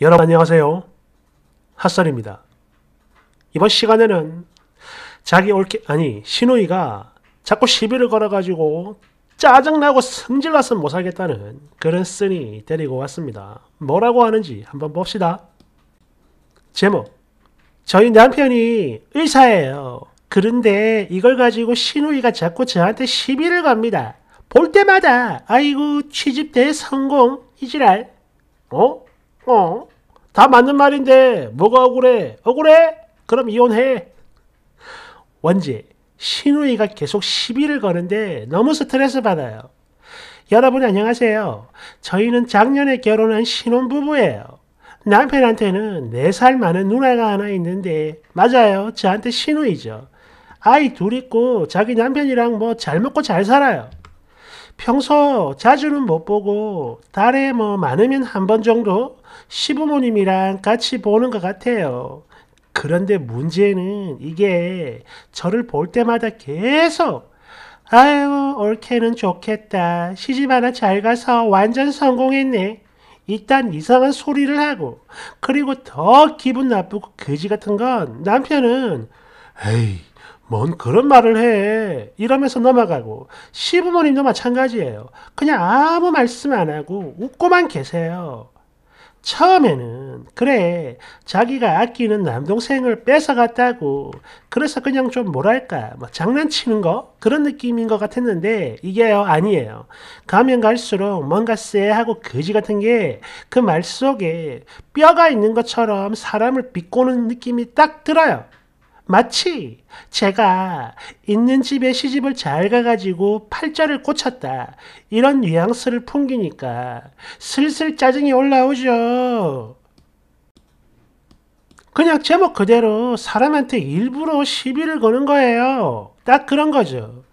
여러분 안녕하세요. 핫설입니다. 이번 시간에는 자기 올케 아니 신우이가 자꾸 시비를 걸어가지고 짜증나고 성질나서 못살겠다는 그런 쓴이 데리고 왔습니다. 뭐라고 하는지 한번 봅시다. 제목 저희 남편이 의사예요. 그런데 이걸 가지고 신우이가 자꾸 저한테 시비를 겁니다. 볼 때마다 아이고 취집대 성공 이지랄 어? 어? 다 맞는 말인데 뭐가 억울해? 억울해? 그럼 이혼해. 원지, 신우이가 계속 시비를 거는데 너무 스트레스 받아요. 여러분 안녕하세요. 저희는 작년에 결혼한 신혼부부예요. 남편한테는 4살 많은 누나가 하나 있는데 맞아요. 저한테 신우이죠. 아이 둘 있고 자기 남편이랑 뭐 잘 먹고 잘 살아요. 평소 자주는 못 보고 달에 뭐 많으면 한 번 정도 시부모님이랑 같이 보는 것 같아요. 그런데 문제는 이게 저를 볼 때마다 계속 아유 올케는 좋겠다. 시집 하나 잘 가서 완전 성공했네. 일단 이상한 소리를 하고 그리고 더 기분 나쁘고 거지 같은 건 남편은 에이 뭔 그런 말을 해 이러면서 넘어가고 시부모님도 마찬가지예요. 그냥 아무 말씀 안 하고 웃고만 계세요. 처음에는 그래 자기가 아끼는 남동생을 뺏어갔다고 그래서 그냥 좀 뭐랄까 뭐 장난치는 거 그런 느낌인 것 같았는데 이게요 아니에요 가면 갈수록 뭔가 쎄하고 거지 같은 게 그 말 속에 뼈가 있는 것처럼 사람을 비꼬는 느낌이 딱 들어요 마치 제가 있는 집에 시집을 잘 가가지고 팔자를 꽂혔다. 이런 뉘앙스를 풍기니까 슬슬 짜증이 올라오죠. 그냥 제목 그대로 사람한테 일부러 시비를 거는 거예요. 딱 그런 거죠.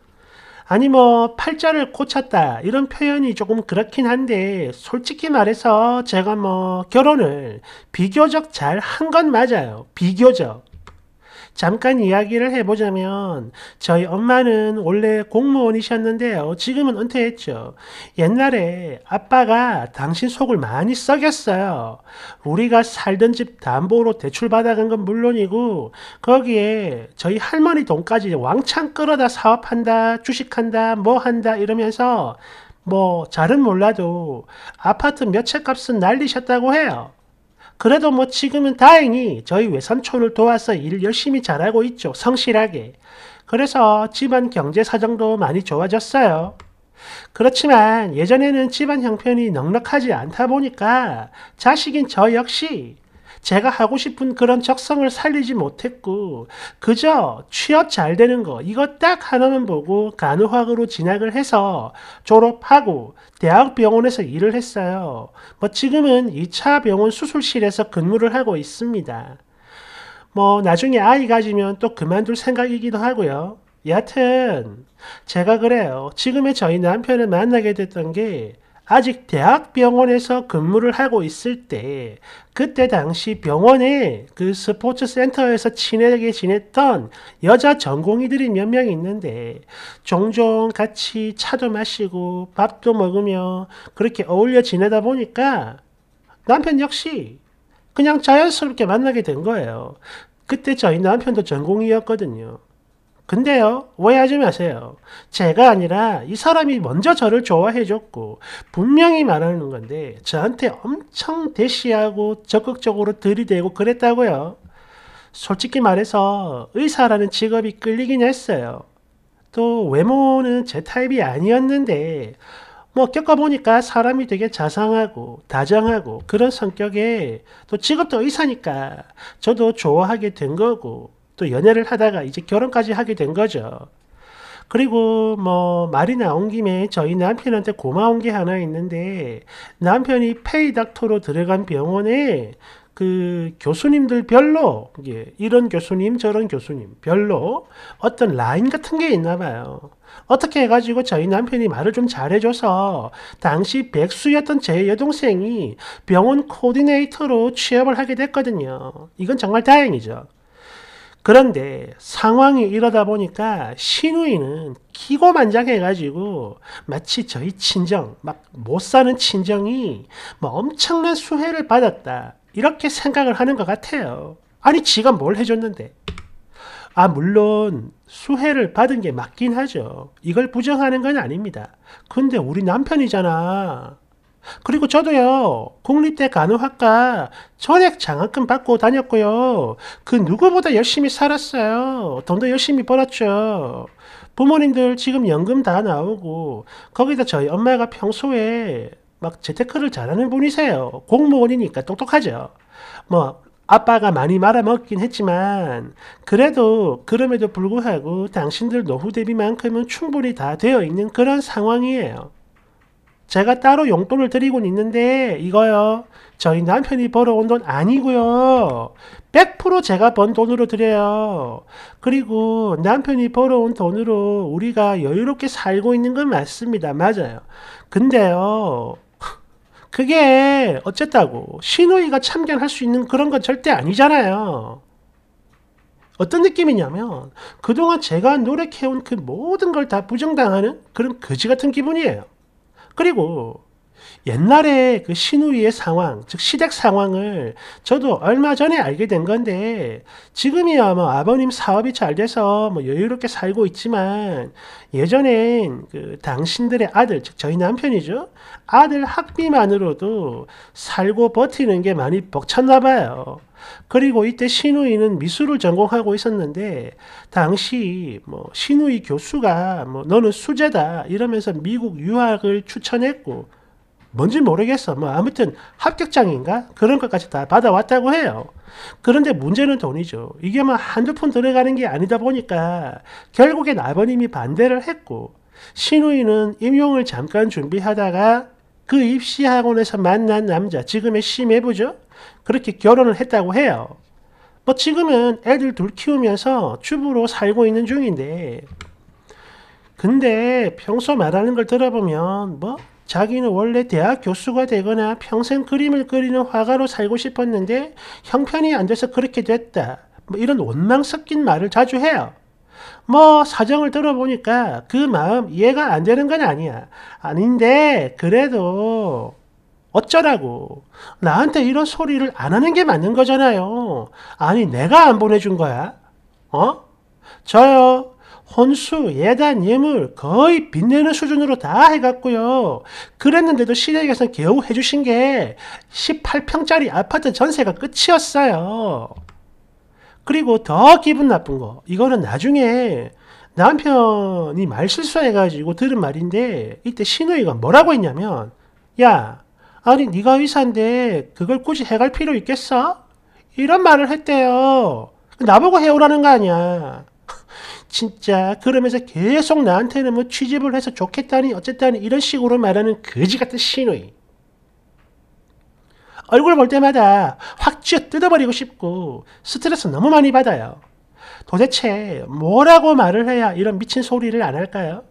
아니 뭐 팔자를 고쳤다 이런 표현이 조금 그렇긴 한데 솔직히 말해서 제가 뭐 결혼을 비교적 잘 한 건 맞아요. 비교적. 잠깐 이야기를 해보자면 저희 엄마는 원래 공무원이셨는데요. 어, 지금은 은퇴했죠. 옛날에 아빠가 당신 속을 많이 썩였어요. 우리가 살던 집 담보로 대출받아간 건 물론이고 거기에 저희 할머니 돈까지 왕창 끌어다 사업한다, 주식한다, 뭐 한다 이러면서 뭐 잘은 몰라도 아파트 몇 채 값은 날리셨다고 해요. 그래도 뭐 지금은 다행히 저희 외삼촌을 도와서 일 열심히 잘하고 있죠. 성실하게. 그래서 집안 경제 사정도 많이 좋아졌어요. 그렇지만 예전에는 집안 형편이 넉넉하지 않다 보니까 자식인 저 역시 제가 하고 싶은 그런 적성을 살리지 못했고 그저 취업 잘 되는 거이거딱 하나만 보고 간호학으로 진학을 해서 졸업하고 대학 병원에서 일을 했어요. 뭐 지금은 2차 병원 수술실에서 근무를 하고 있습니다. 뭐 나중에 아이 가지면 또 그만둘 생각이기도 하고요. 여하튼 제가 그래요. 지금의 저희 남편을 만나게 됐던 게 아직 대학병원에서 근무를 하고 있을 때 그때 당시 병원에 그 스포츠 센터에서 친하게 지냈던 여자 전공의들이 몇 명 있는데 종종 같이 차도 마시고 밥도 먹으며 그렇게 어울려 지내다 보니까 남편 역시 그냥 자연스럽게 만나게 된 거예요. 그때 저희 남편도 전공의였거든요. 근데요, 오해하지 마세요. 제가 아니라 이 사람이 먼저 저를 좋아해줬고, 분명히 말하는 건데, 저한테 엄청 대시하고 적극적으로 들이대고 그랬다고요. 솔직히 말해서 의사라는 직업이 끌리긴 했어요. 또 외모는 제 타입이 아니었는데, 뭐 겪어보니까 사람이 되게 자상하고 다정하고 그런 성격에 또 직업도 의사니까 저도 좋아하게 된 거고 또 연애를 하다가 이제 결혼까지 하게 된 거죠. 그리고 뭐 말이 나온 김에 저희 남편한테 고마운 게 하나 있는데 남편이 페이닥터로 들어간 병원에 그 교수님들 별로 예, 이런 교수님 저런 교수님 별로 어떤 라인 같은 게 있나 봐요. 어떻게 해가지고 저희 남편이 말을 좀 잘해줘서 당시 백수였던 제 여동생이 병원 코디네이터로 취업을 하게 됐거든요. 이건 정말 다행이죠. 그런데 상황이 이러다 보니까 시누이는 기고만장해가지고 마치 저희 친정, 막 못 사는 친정이 뭐 엄청난 수혜를 받았다. 이렇게 생각을 하는 것 같아요. 아니, 지가 뭘 해줬는데. 아, 물론 수혜를 받은 게 맞긴 하죠. 이걸 부정하는 건 아닙니다. 근데 우리 남편이잖아. 그리고 저도요, 국립대 간호학과 전액 장학금 받고 다녔고요. 그 누구보다 열심히 살았어요. 돈도 열심히 벌었죠. 부모님들 지금 연금 다 나오고, 거기다 저희 엄마가 평소에 막 재테크를 잘하는 분이세요. 공무원이니까 똑똑하죠. 뭐, 아빠가 많이 말아먹긴 했지만 그래도 그럼에도 불구하고 당신들 노후 대비만큼은 충분히 다 되어 있는 그런 상황이에요. 제가 따로 용돈을 드리곤 있는데 이거요. 저희 남편이 벌어온 돈 아니고요. 100% 제가 번 돈으로 드려요. 그리고 남편이 벌어온 돈으로 우리가 여유롭게 살고 있는 건 맞습니다. 맞아요. 근데요. 그게 어쨌다고 신우이가 참견할 수 있는 그런 건 절대 아니잖아요. 어떤 느낌이냐면 그동안 제가 노력해온 그 모든 걸 다 부정당하는 그런 거지 같은 기분이에요. 그리고 옛날에 그 신우이의 상황, 즉 시댁 상황을 저도 얼마 전에 알게 된 건데 지금이야 뭐 아버님 사업이 잘 돼서 뭐 여유롭게 살고 있지만 예전엔 그 당신들의 아들, 즉 저희 남편이죠. 아들 학비만으로도 살고 버티는 게 많이 벅찼나 봐요. 그리고 이때 신우이는 미술을 전공하고 있었는데 당시 뭐 신우이 교수가 뭐 너는 수재다 이러면서 미국 유학을 추천했고 뭔지 모르겠어. 뭐 아무튼 합격장인가 그런 것까지 다 받아왔다고 해요. 그런데 문제는 돈이죠. 이게 막 뭐 한두 푼 들어가는 게 아니다 보니까 결국엔 아버님이 반대를 했고 신우이는 임용을 잠깐 준비하다가 그 입시학원에서 만난 남자, 지금의 심해부죠? 그렇게 결혼을 했다고 해요. 뭐 지금은 애들 둘 키우면서 주부로 살고 있는 중인데, 근데 평소 말하는 걸 들어보면 뭐 자기는 원래 대학 교수가 되거나 평생 그림을 그리는 화가로 살고 싶었는데 형편이 안 돼서 그렇게 됐다. 뭐 이런 원망 섞인 말을 자주 해요. 뭐 사정을 들어보니까 그 마음 이해가 안 되는 건 아니야. 아닌데 그래도 어쩌라고. 나한테 이런 소리를 안 하는 게 맞는 거잖아요. 아니 내가 안 보내준 거야. 어? 저요. 혼수, 예단, 예물 거의 빛내는 수준으로 다 해갔고요. 그랬는데도 시댁에서 겨우 해주신 게 18평짜리 아파트 전세가 끝이었어요. 그리고 더 기분 나쁜 거. 이거는 나중에 남편이 말 실수해가지고 들은 말인데 이때 시누이가 뭐라고 했냐면 야 아니 네가 의사인데 그걸 굳이 해갈 필요 있겠어? 이런 말을 했대요. 나보고 해오라는 거 아니야. 진짜 그러면서 계속 나한테는 뭐 취집을 해서 좋겠다니 어쨌다니 이런 식으로 말하는 거지 같은 시누이 얼굴 볼 때마다 확 쥐어 뜯어버리고 싶고 스트레스 너무 많이 받아요. 도대체 뭐라고 말을 해야 이런 미친 소리를 안 할까요?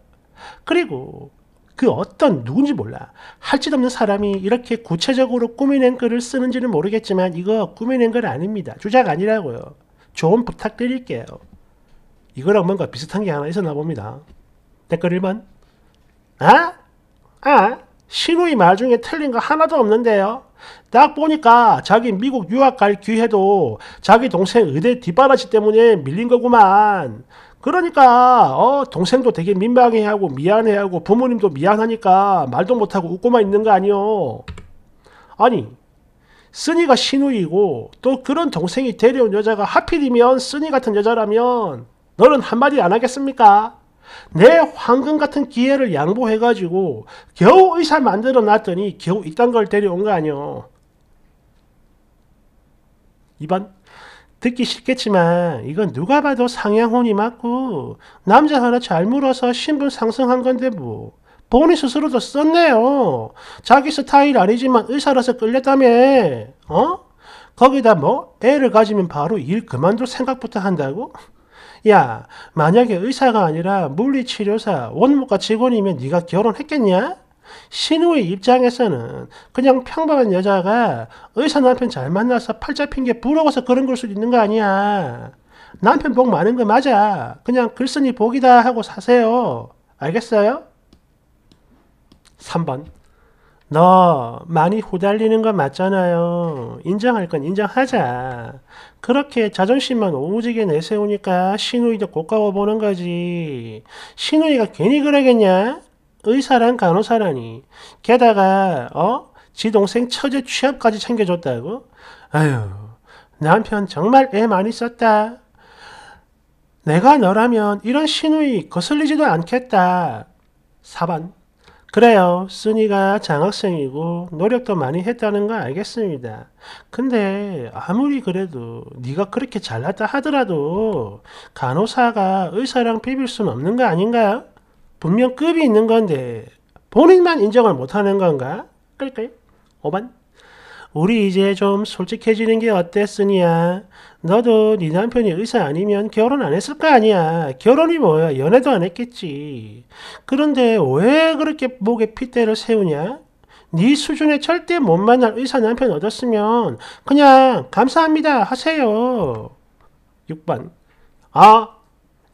그리고 그 어떤 누군지 몰라. 할 짓 없는 사람이 이렇게 구체적으로 꾸미낸 글을 쓰는지는 모르겠지만 이거 꾸미낸 글 아닙니다. 주작 아니라고요. 조언 부탁드릴게요. 이거랑 뭔가 비슷한 게 하나 있었나 봅니다. 댓글 1번. 아? 아? 신우이말 중에 틀린 거 하나도 없는데요. 딱 보니까 자기 미국 유학 갈 기회도 자기 동생 의대 뒷바라지 때문에 밀린 거구만. 그러니까 어 동생도 되게 민망해하고 미안해하고 부모님도 미안하니까 말도 못하고 웃고만 있는 거 아니요. 아니 쓰니가 신우이고 또 그런 동생이 데려온 여자가 하필이면 쓰니 같은 여자라면 너는 한마디 안 하겠습니까? 내 황금 같은 기회를 양보해가지고 겨우 의사 만들어 놨더니 겨우 이딴 걸 데려온 거 아니오. 2번 듣기 싫겠지만 이건 누가 봐도 상향혼이 맞고 남자 하나 잘 물어서 신분 상승한 건데 뭐 본인 스스로도 썼네요. 자기 스타일 아니지만 의사라서 끌렸다며. 어? 거기다 뭐 애를 가지면 바로 일 그만둘 생각부터 한다고? 야 만약에 의사가 아니라 물리치료사 원무과 직원이면 네가 결혼했겠냐? 신우의 입장에서는 그냥 평범한 여자가 의사 남편 잘 만나서 팔자 핀게 부러워서 그런 걸 수도 있는 거 아니야. 남편 복 많은 거 맞아. 그냥 글쓴이 복이다 하고 사세요. 알겠어요? 3번 너 많이 후달리는 거 맞잖아요. 인정할 건 인정하자. 그렇게 자존심만 오지게 내세우니까 신우이도 고가워 보는 거지. 신우이가 괜히 그러겠냐? 의사랑 간호사라니. 게다가 어? 지 동생 처제 취업까지 챙겨줬다고? 아휴 남편 정말 애 많이 썼다. 내가 너라면 이런 신우이 거슬리지도 않겠다. 4번 그래요. 순이가 장학생이고 노력도 많이 했다는 거 알겠습니다. 근데 아무리 그래도 네가 그렇게 잘났다 하더라도 간호사가 의사랑 비빌 수는 없는 거 아닌가요? 분명 급이 있는 건데 본인만 인정을 못하는 건가? 끌끌 5번 우리 이제 좀 솔직해지는 게 어땠으냐? 너도 네 남편이 의사 아니면 결혼 안 했을 거 아니야. 결혼이 뭐야? 연애도 안 했겠지. 그런데 왜 그렇게 목에 핏대를 세우냐? 네 수준에 절대 못 만날 의사 남편 얻었으면 그냥 감사합니다 하세요. 6번. 아,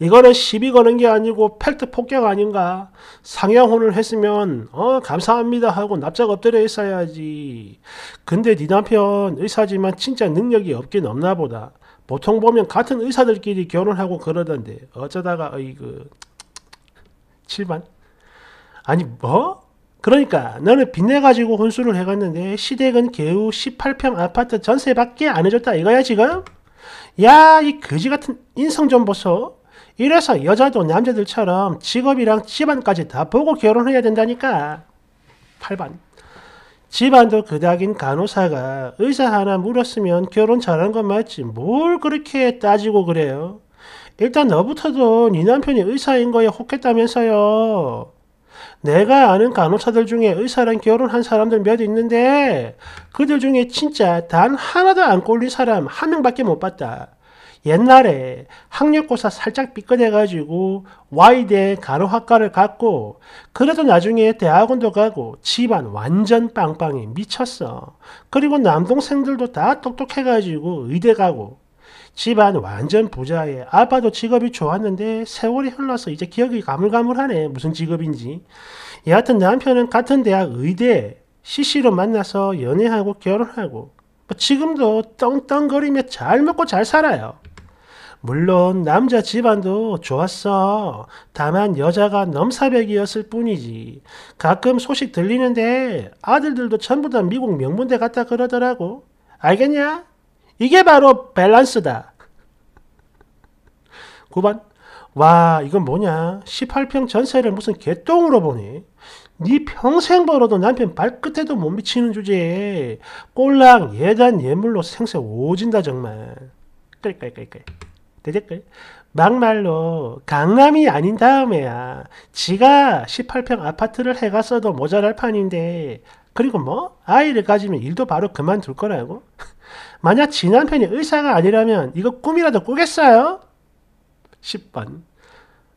이거는 시비 거는 게 아니고 팩트 폭격 아닌가? 상향혼을 했으면 어 감사합니다 하고 납작 엎드려 있어야지. 근데 네 남편 의사지만 진짜 능력이 없긴 없나 보다. 보통 보면 같은 의사들끼리 결혼하고 그러던데 어쩌다가 이그 7반 아니 뭐? 그러니까 너는 빚내가지고 혼수를 해갔는데 시댁은 개우 18평 아파트 전세밖에 안 해줬다 이거야 지금? 야 이 거지같은 인성 좀 보소 이래서 여자도 남자들처럼 직업이랑 집안까지 다 보고 결혼해야 된다니까. 8번. 집안도 그닥인 간호사가 의사 하나 물었으면 결혼 잘한 건 맞지 뭘 그렇게 따지고 그래요. 일단 너부터도 네 남편이 의사인 거에 혹했다면서요. 내가 아는 간호사들 중에 의사랑 결혼한 사람들 몇 있는데 그들 중에 진짜 단 하나도 안 꼴린 사람 한 명밖에 못 봤다. 옛날에 학력고사 살짝 삐끗해가지고 와이대 간호학과를 갔고 그래도 나중에 대학원도 가고 집안 완전 빵빵이 미쳤어. 그리고 남동생들도 다 똑똑해가지고 의대 가고 집안 완전 부자에 아빠도 직업이 좋았는데 세월이 흘러서 이제 기억이 가물가물하네. 무슨 직업인지. 여하튼 남편은 같은 대학 의대 CC로 만나서 연애하고 결혼하고 뭐 지금도 떵떵거리며 잘 먹고 잘 살아요. 물론 남자 집안도 좋았어. 다만 여자가 넘사벽이었을 뿐이지. 가끔 소식 들리는데 아들들도 전부 다 미국 명문대 갔다 그러더라고. 알겠냐? 이게 바로 밸런스다. 9번 와 이건 뭐냐 18평 전세를 무슨 개똥으로 보니 네 평생 벌어도 남편 발끝에도 못 미치는 주제에 꼴랑 예단 예물로 생세 오진다 정말 끌끌끌끌 되겠걸? 막말로 강남이 아닌 다음에야 지가 18평 아파트를 해갔어도 모자랄 판인데 그리고 뭐 아이를 가지면 일도 바로 그만둘 거라고? 만약 지 남편이 의사가 아니라면 이거 꿈이라도 꾸겠어요? 10번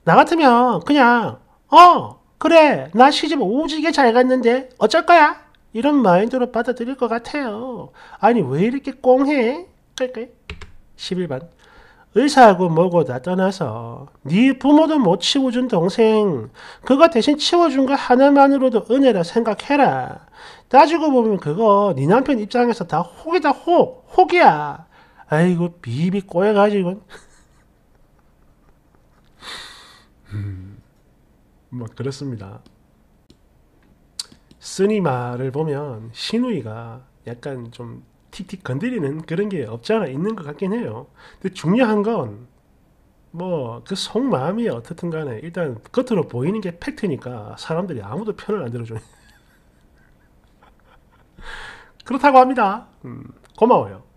나 같으면 그냥 어 그래 나 시집 오지게 잘 갔는데 어쩔 거야? 이런 마인드로 받아들일 것 같아요. 아니 왜 이렇게 꽁해? 11번 의사하고 뭐고 다 떠나서 네 부모도 못 치워준 동생 그거 대신 치워준 거 하나만으로도 은혜라 생각해라. 따지고 보면 그거 네 남편 입장에서 다 혹이다 혹 혹이야. 아이고 비비 꼬여가지고 음, 뭐 그렇습니다. 쓰니마를 보면 신우이가 약간 좀 틱틱 건드리는 그런 게 없지 않아 있는 것 같긴 해요. 근데 중요한 건 뭐 그 속마음이 어떻든 간에 일단 겉으로 보이는 게 팩트니까 사람들이 아무도 편을 안 들어줘요. 그렇다고 합니다. 음, 고마워요.